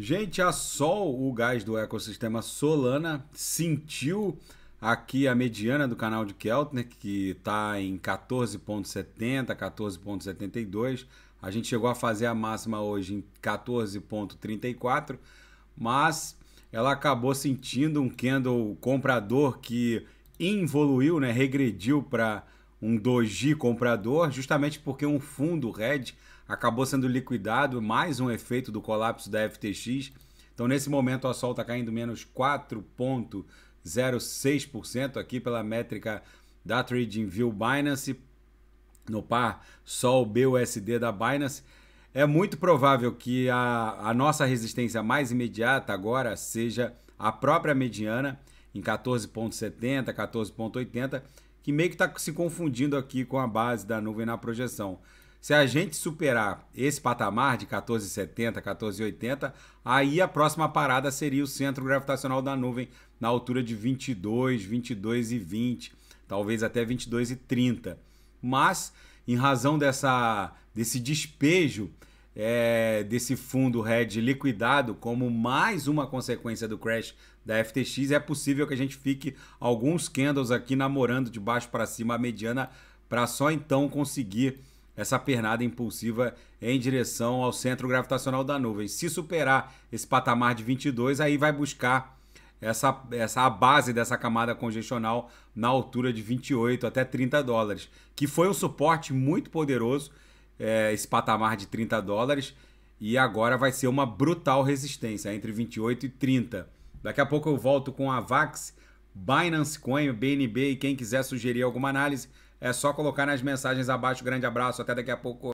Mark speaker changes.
Speaker 1: Gente, a Sol, o gás do ecossistema Solana, sentiu aqui a mediana do canal de Keltner, que está em 14,70, 14,72. A gente chegou a fazer a máxima hoje em 14,34, mas ela acabou sentindo um candle comprador que involuiu, né, regrediu para um doji comprador, justamente porque um fundo Red acabou sendo liquidado, mais um efeito do colapso da FTX. Então, nesse momento, a Sol está caindo menos 4,06% aqui pela métrica da TradingView Binance, no par Sol BUSD da Binance. É muito provável que a, a nossa resistência mais imediata agora seja a própria mediana, em 14,70, 14,80 que meio que está se confundindo aqui com a base da nuvem na projeção. Se a gente superar esse patamar de 14,70, 14,80, aí a próxima parada seria o centro gravitacional da nuvem na altura de 22, 22 e 20, talvez até 22,30. Mas, em razão dessa, desse despejo é, desse fundo RED liquidado como mais uma consequência do crash da FTX, é possível que a gente fique alguns candles aqui namorando de baixo para cima a mediana para só então conseguir essa pernada impulsiva em direção ao centro gravitacional da nuvem. Se superar esse patamar de 22, aí vai buscar essa, essa a base dessa camada congestional na altura de 28 até 30 dólares, que foi um suporte muito poderoso é, esse patamar de 30 dólares e agora vai ser uma brutal resistência entre 28 e 30. Daqui a pouco eu volto com a Vax, Binance Coin, BNB e quem quiser sugerir alguma análise é só colocar nas mensagens abaixo. Grande abraço, até daqui a pouco.